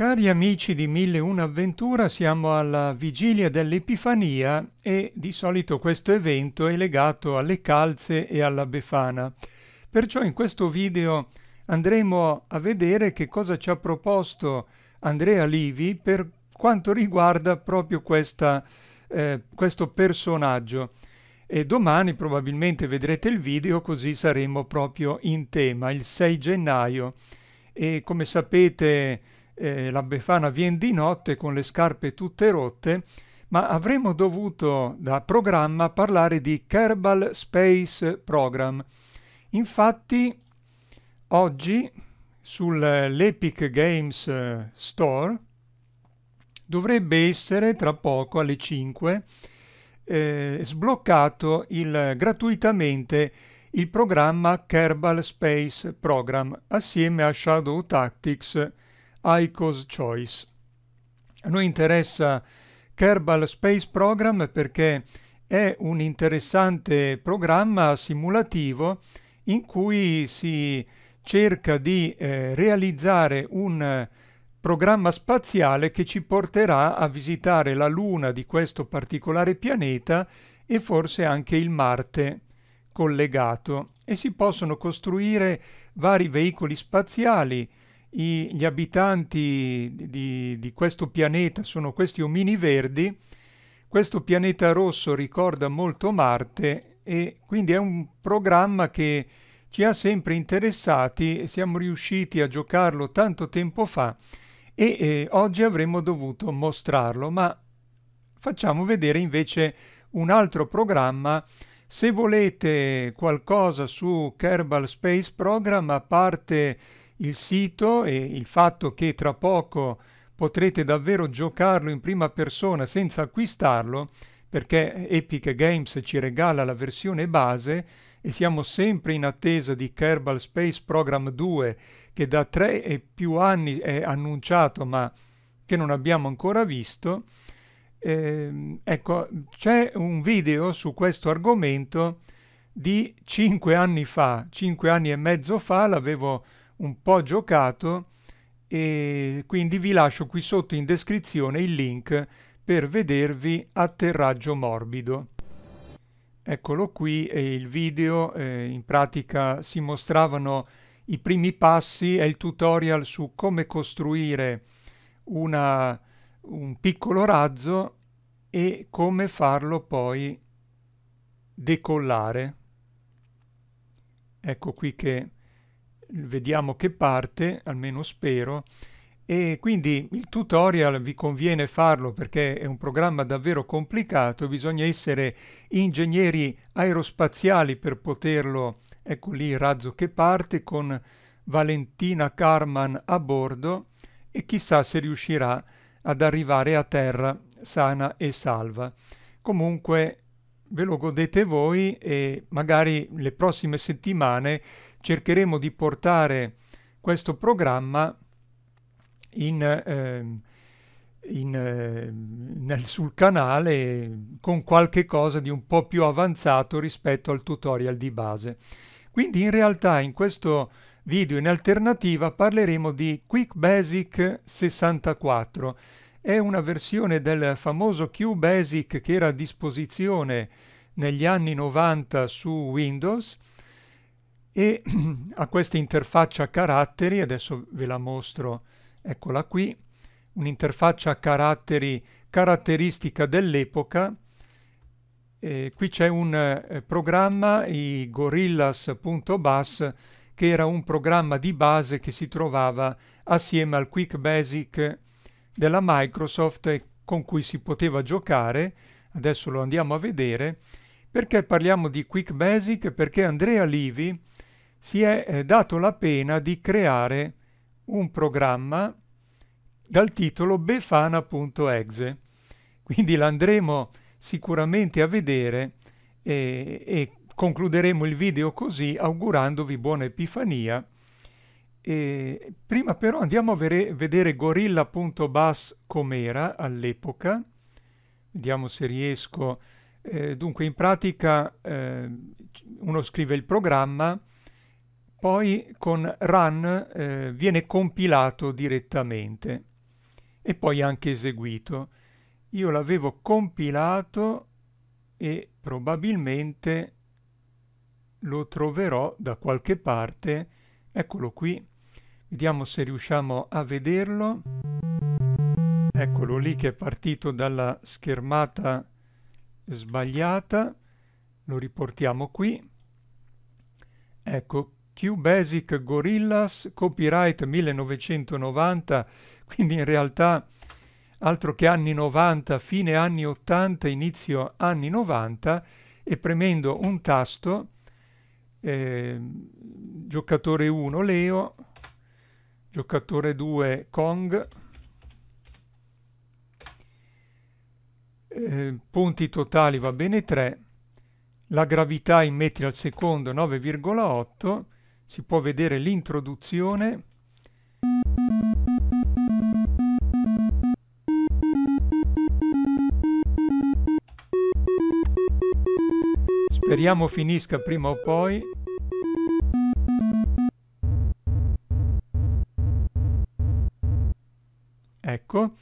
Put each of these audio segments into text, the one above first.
Cari amici di Mille Una Avventura, siamo alla vigilia dell'Epifania e di solito questo evento è legato alle calze e alla Befana. Perciò in questo video andremo a vedere che cosa ci ha proposto Andrea Livi per quanto riguarda proprio questa, eh, questo personaggio. E domani probabilmente vedrete il video così saremo proprio in tema, il 6 gennaio. E come sapete eh, la Befana viene di notte con le scarpe tutte rotte, ma avremmo dovuto da programma parlare di Kerbal Space Program. Infatti oggi sull'Epic eh, Games eh, Store dovrebbe essere tra poco alle 5 eh, sbloccato il, gratuitamente il programma Kerbal Space Program assieme a Shadow Tactics ICO's Choice. A noi interessa Kerbal Space Program perché è un interessante programma simulativo in cui si cerca di eh, realizzare un programma spaziale che ci porterà a visitare la Luna di questo particolare pianeta e forse anche il Marte collegato e si possono costruire vari veicoli spaziali i, gli abitanti di, di questo pianeta sono questi omini verdi, questo pianeta rosso ricorda molto Marte e quindi è un programma che ci ha sempre interessati e siamo riusciti a giocarlo tanto tempo fa e eh, oggi avremmo dovuto mostrarlo, ma facciamo vedere invece un altro programma. Se volete qualcosa su Kerbal Space Program, a parte il sito e il fatto che tra poco potrete davvero giocarlo in prima persona senza acquistarlo perché Epic Games ci regala la versione base e siamo sempre in attesa di Kerbal Space Program 2 che da tre e più anni è annunciato ma che non abbiamo ancora visto. Eh, ecco, c'è un video su questo argomento di cinque anni fa, cinque anni e mezzo fa l'avevo un po' giocato e quindi vi lascio qui sotto in descrizione il link per vedervi Atterraggio Morbido. Eccolo qui è il video, eh, in pratica si mostravano i primi passi è il tutorial su come costruire una, un piccolo razzo e come farlo poi decollare. Ecco qui che vediamo che parte, almeno spero, e quindi il tutorial vi conviene farlo perché è un programma davvero complicato, bisogna essere ingegneri aerospaziali per poterlo, ecco lì il razzo che parte con Valentina Carman a bordo e chissà se riuscirà ad arrivare a terra sana e salva. Comunque ve lo godete voi e magari le prossime settimane cercheremo di portare questo programma in, eh, in, eh, nel, sul canale con qualche cosa di un po' più avanzato rispetto al tutorial di base. Quindi in realtà in questo video in alternativa parleremo di Quick Basic 64. È una versione del famoso QBasic che era a disposizione negli anni 90 su Windows e a questa interfaccia caratteri, adesso ve la mostro, eccola qui, un'interfaccia caratteri caratteristica dell'epoca, eh, qui c'è un eh, programma, i gorillas.bus, che era un programma di base che si trovava assieme al Quick Basic della Microsoft con cui si poteva giocare, adesso lo andiamo a vedere, perché parliamo di Quick Basic? Perché Andrea Livi si è eh, dato la pena di creare un programma dal titolo befana.exe. Quindi l'andremo sicuramente a vedere e, eh, e, concluderemo il video così augurandovi buona Epifania. E prima però andiamo a vedere gorilla.bus com'era all'epoca. Vediamo se riesco. Eh, dunque in pratica eh, uno scrive il programma, poi con run eh, viene compilato direttamente e poi anche eseguito. Io l'avevo compilato e probabilmente lo troverò da qualche parte. Eccolo qui. Vediamo se riusciamo a vederlo. Eccolo lì che è partito dalla schermata sbagliata. Lo riportiamo qui. Ecco, Q-Basic Gorillas, copyright 1990, quindi in realtà altro che anni 90, fine anni 80, inizio anni 90 e premendo un tasto, eh, giocatore 1 Leo, giocatore 2 Kong, eh, punti totali va bene 3, la gravità in metri al secondo 9,8 si può vedere l'introduzione Speriamo finisca prima o poi. Ecco,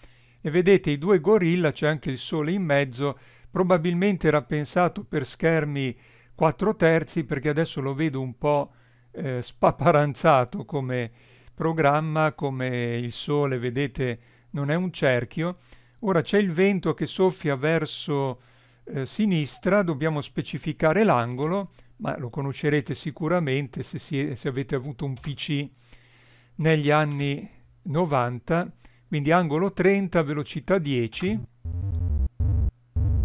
e vedete i due gorilla, c'è anche il sole in mezzo, probabilmente era pensato per schermi 4 terzi perché adesso lo vedo un po' eh, spaparanzato come programma, come il sole, vedete, non è un cerchio. Ora c'è il vento che soffia verso eh, sinistra, dobbiamo specificare l'angolo, ma lo conoscerete sicuramente se, si, se avete avuto un PC negli anni 90, quindi angolo 30, velocità 10.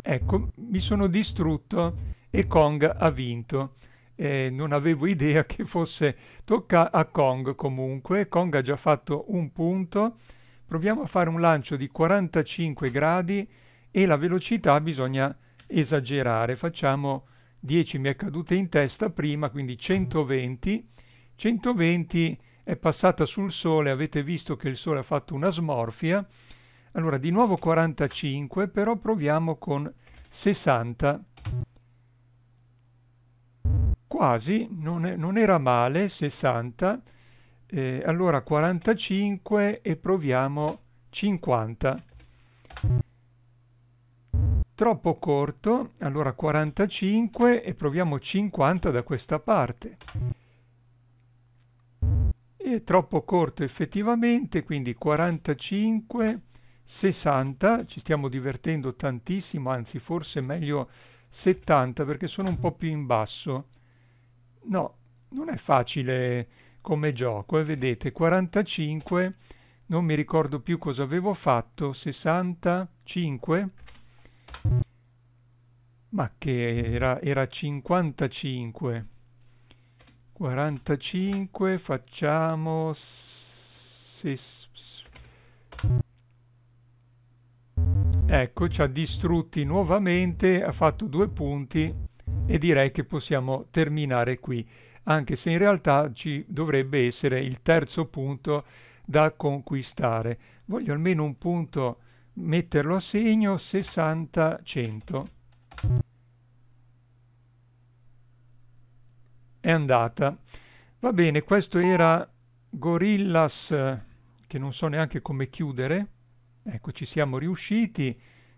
Ecco, mi sono distrutto e Kong ha vinto eh, non avevo idea che fosse... Tocca a Kong comunque, Kong ha già fatto un punto, proviamo a fare un lancio di 45 gradi e la velocità bisogna esagerare, facciamo 10 mi è caduta in testa prima, quindi 120, 120 è passata sul sole, avete visto che il sole ha fatto una smorfia, allora di nuovo 45, però proviamo con 60 quasi, non, è, non era male, 60, eh, allora 45 e proviamo 50. Troppo corto, allora 45 e proviamo 50 da questa parte. E troppo corto effettivamente, quindi 45, 60, ci stiamo divertendo tantissimo, anzi forse meglio 70 perché sono un po' più in basso. No, non è facile come gioco, e eh. vedete, 45, non mi ricordo più cosa avevo fatto, 65, ma che era, era 55. 45 facciamo ecco ci ha distrutti nuovamente ha fatto due punti e direi che possiamo terminare qui, anche se in realtà ci dovrebbe essere il terzo punto da conquistare. Voglio almeno un punto metterlo a segno 60-100. È andata. Va bene, questo era Gorillas, che non so neanche come chiudere. Ecco, ci siamo riusciti.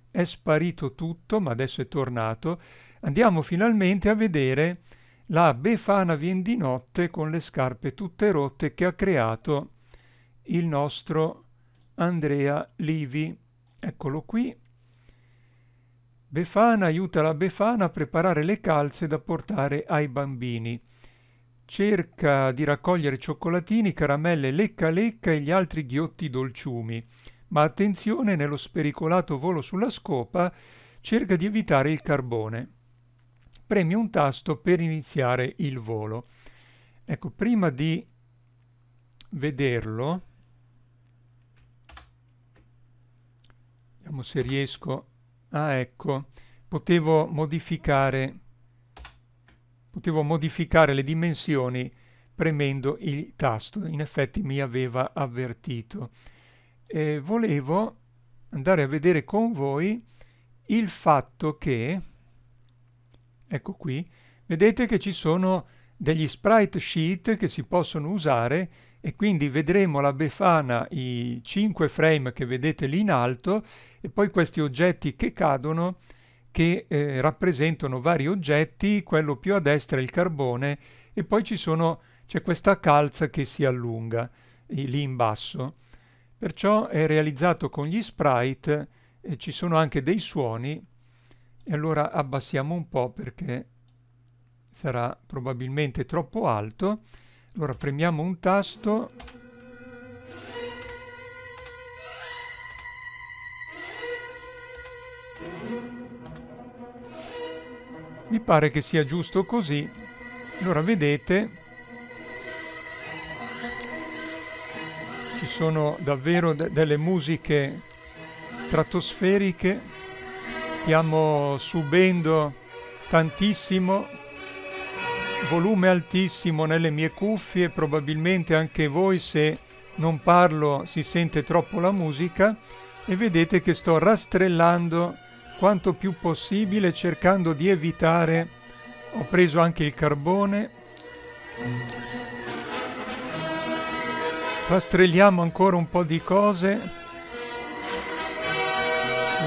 È sparito tutto, ma adesso è tornato andiamo finalmente a vedere la Befana vien di notte con le scarpe tutte rotte che ha creato il nostro Andrea Livi. Eccolo qui. Befana aiuta la Befana a preparare le calze da portare ai bambini. Cerca di raccogliere cioccolatini, caramelle, lecca lecca e gli altri ghiotti dolciumi. Ma attenzione, nello spericolato volo sulla scopa cerca di evitare il carbone premi un tasto per iniziare il volo. Ecco, prima di vederlo, vediamo se riesco, ah ecco, potevo modificare, potevo modificare le dimensioni premendo il tasto, in effetti mi aveva avvertito. E volevo andare a vedere con voi il fatto che ecco qui, vedete che ci sono degli sprite sheet che si possono usare e quindi vedremo la befana, i 5 frame che vedete lì in alto e poi questi oggetti che cadono che eh, rappresentano vari oggetti, quello più a destra è il carbone e poi c'è questa calza che si allunga lì in basso. Perciò è realizzato con gli sprite, eh, ci sono anche dei suoni e allora abbassiamo un po' perché sarà probabilmente troppo alto allora premiamo un tasto mi pare che sia giusto così allora vedete ci sono davvero de delle musiche stratosferiche stiamo subendo tantissimo volume altissimo nelle mie cuffie, probabilmente anche voi se non parlo si sente troppo la musica e vedete che sto rastrellando quanto più possibile cercando di evitare ho preso anche il carbone rastrelliamo ancora un po' di cose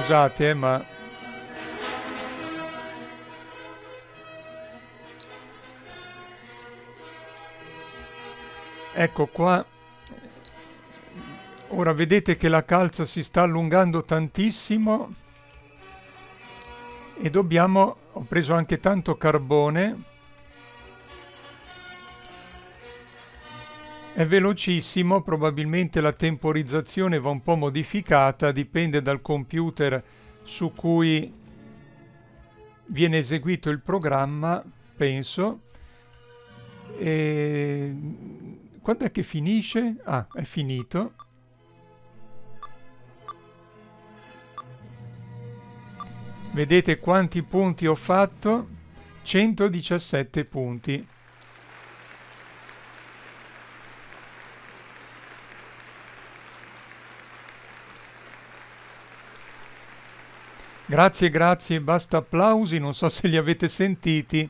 scusate eh, ma Ecco qua. Ora vedete che la calza si sta allungando tantissimo e dobbiamo... ho preso anche tanto carbone. È velocissimo, probabilmente la temporizzazione va un po' modificata, dipende dal computer su cui viene eseguito il programma, penso. E quando è che finisce? Ah, è finito. Vedete quanti punti ho fatto? 117 punti. Grazie, grazie, basta applausi, non so se li avete sentiti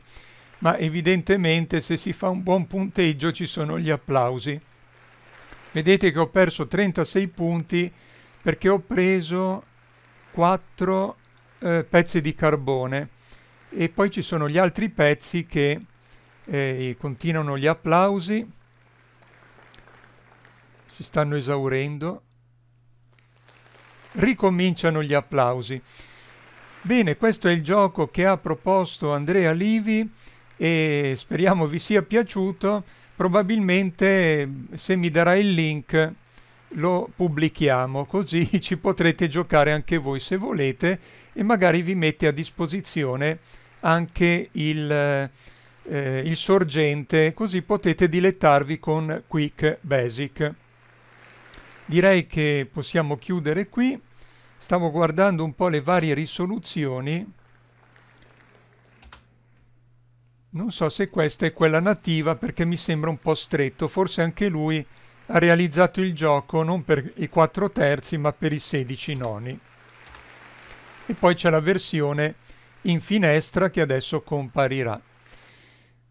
ma evidentemente se si fa un buon punteggio ci sono gli applausi. Vedete che ho perso 36 punti perché ho preso 4 eh, pezzi di carbone e poi ci sono gli altri pezzi che eh, continuano gli applausi, si stanno esaurendo, ricominciano gli applausi. Bene, questo è il gioco che ha proposto Andrea Livi e speriamo vi sia piaciuto. Probabilmente se mi darai il link lo pubblichiamo così ci potrete giocare anche voi se volete e magari vi mette a disposizione anche il, eh, il sorgente così potete dilettarvi con Quick Basic. Direi che possiamo chiudere qui. Stavo guardando un po' le varie risoluzioni Non so se questa è quella nativa perché mi sembra un po' stretto, forse anche lui ha realizzato il gioco non per i 4 terzi ma per i 16 noni. E poi c'è la versione in finestra che adesso comparirà.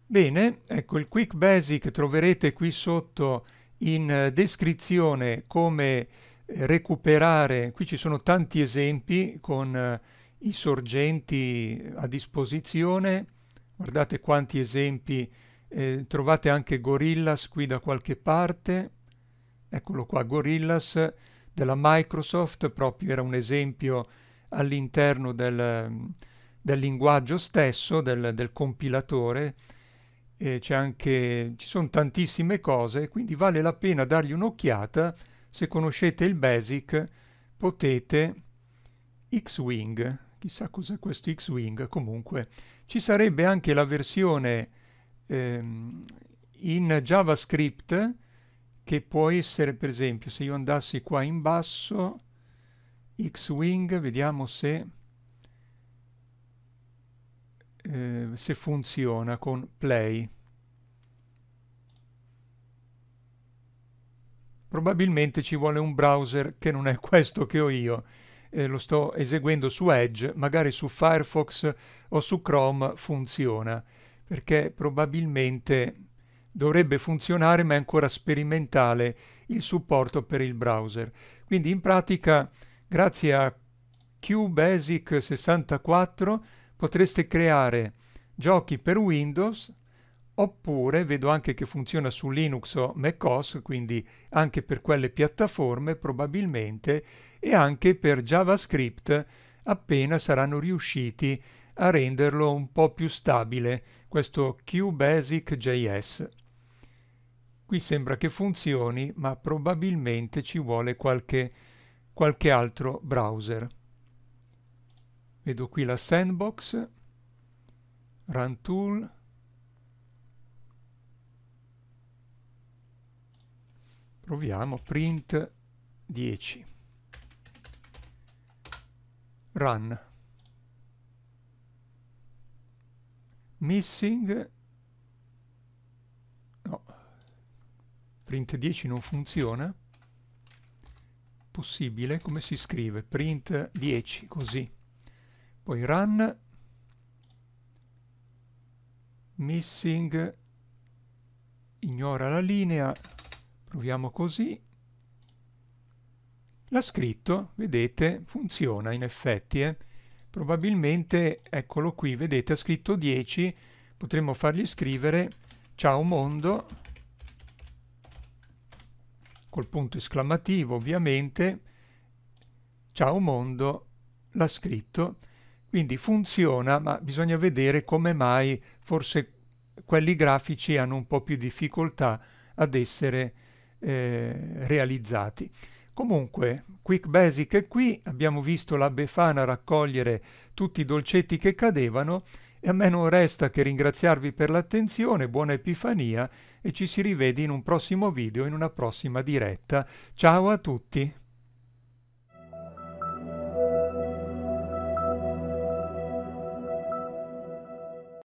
Bene, ecco il Quick Basic troverete qui sotto in eh, descrizione come eh, recuperare, qui ci sono tanti esempi con eh, i sorgenti a disposizione, Guardate quanti esempi, eh, trovate anche Gorillas qui da qualche parte, eccolo qua, Gorillas della Microsoft, proprio era un esempio all'interno del, del, linguaggio stesso, del, del compilatore, eh, anche, ci sono tantissime cose, quindi vale la pena dargli un'occhiata. Se conoscete il Basic potete X-Wing, chissà cos'è questo X-Wing, comunque ci sarebbe anche la versione ehm, in JavaScript che può essere, per esempio, se io andassi qua in basso, X-Wing, vediamo se, eh, se funziona con play. probabilmente ci vuole un browser che non è questo che ho io. Eh, lo sto eseguendo su Edge, magari su Firefox o su Chrome funziona, perché probabilmente dovrebbe funzionare ma è ancora sperimentale il supporto per il browser. Quindi in pratica grazie a QBasic 64 potreste creare giochi per Windows oppure vedo anche che funziona su Linux o macOS, quindi anche per quelle piattaforme probabilmente, e anche per JavaScript appena saranno riusciti a renderlo un po' più stabile, questo QBasic.js. Qui sembra che funzioni, ma probabilmente ci vuole qualche, qualche altro browser. Vedo qui la sandbox, run tool, proviamo print 10 run missing no print 10 non funziona possibile come si scrive print 10 così poi run missing ignora la linea proviamo così l'ha scritto vedete funziona in effetti eh? probabilmente, eccolo qui, vedete, ha scritto 10, potremmo fargli scrivere ciao mondo, col punto esclamativo ovviamente, ciao mondo, l'ha scritto, quindi funziona, ma bisogna vedere come mai forse quelli grafici hanno un po' più difficoltà ad essere eh, realizzati. Comunque, Quick Basic è qui, abbiamo visto la Befana raccogliere tutti i dolcetti che cadevano e a me non resta che ringraziarvi per l'attenzione, buona Epifania e ci si rivede in un prossimo video, in una prossima diretta. Ciao a tutti!